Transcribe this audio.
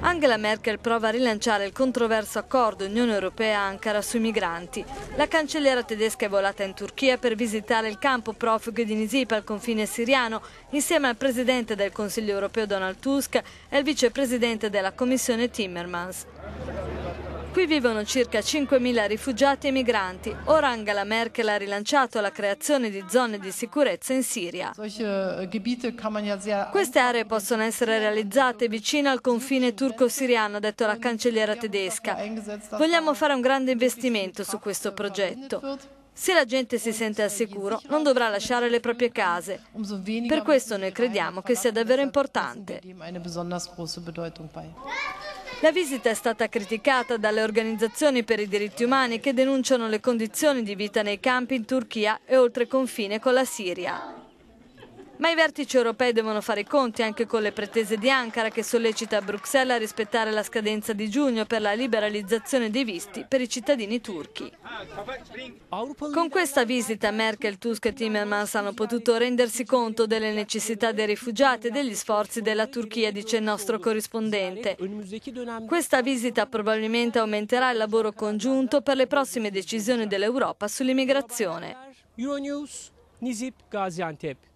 Angela Merkel prova a rilanciare il controverso accordo Unione Europea-Ankara sui migranti. La cancelliera tedesca è volata in Turchia per visitare il campo profughi di Nisip al confine siriano insieme al presidente del Consiglio europeo Donald Tusk e al vicepresidente della Commissione Timmermans. Qui vivono circa 5.000 rifugiati e migranti. Ora Angela Merkel ha rilanciato la creazione di zone di sicurezza in Siria. Queste aree possono essere realizzate vicino al confine turco-siriano, ha detto la cancelliera tedesca. Vogliamo fare un grande investimento su questo progetto. Se la gente si sente al sicuro, non dovrà lasciare le proprie case. Per questo noi crediamo che sia davvero importante. La visita è stata criticata dalle organizzazioni per i diritti umani che denunciano le condizioni di vita nei campi in Turchia e oltre confine con la Siria. Ma i vertici europei devono fare i conti anche con le pretese di Ankara che sollecita Bruxelles a rispettare la scadenza di giugno per la liberalizzazione dei visti per i cittadini turchi. Con questa visita Merkel, Tusk e Timmermans hanno potuto rendersi conto delle necessità dei rifugiati e degli sforzi della Turchia, dice il nostro corrispondente. Questa visita probabilmente aumenterà il lavoro congiunto per le prossime decisioni dell'Europa sull'immigrazione. Euronews, Nizip Gaziantep.